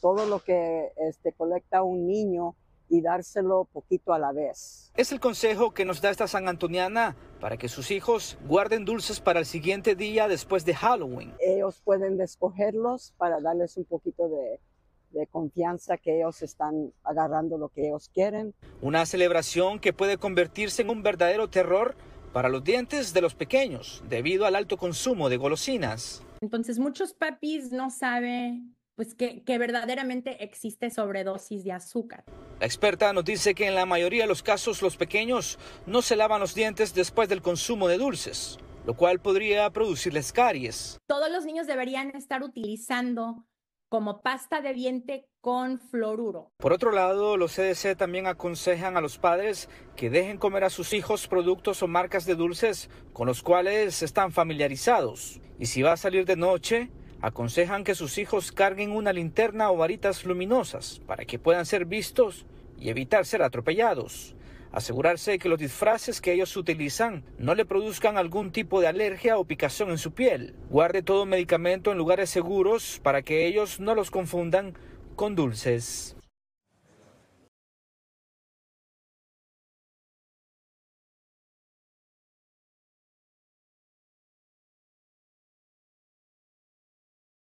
todo lo que este, colecta un niño y dárselo poquito a la vez. Es el consejo que nos da esta San Antoniana para que sus hijos guarden dulces para el siguiente día después de Halloween. Ellos pueden escogerlos para darles un poquito de, de confianza que ellos están agarrando lo que ellos quieren. Una celebración que puede convertirse en un verdadero terror para los dientes de los pequeños debido al alto consumo de golosinas. Entonces muchos papis no saben pues que, verdaderamente existe sobredosis de azúcar. La experta nos dice que en la mayoría de los casos los pequeños no se lavan los dientes después del consumo de dulces, lo cual podría producirles caries. Todos los niños deberían estar utilizando como pasta de diente con fluoruro. Por otro lado, los CDC también aconsejan a los padres que dejen comer a sus hijos productos o marcas de dulces con los cuales están familiarizados. Y si va a salir de noche, aconsejan que sus hijos carguen una linterna o varitas luminosas para que puedan ser vistos y evitar ser atropellados. Asegurarse de que los disfraces que ellos utilizan no le produzcan algún tipo de alergia o picazón en su piel. Guarde todo medicamento en lugares seguros para que ellos no los confundan con dulces.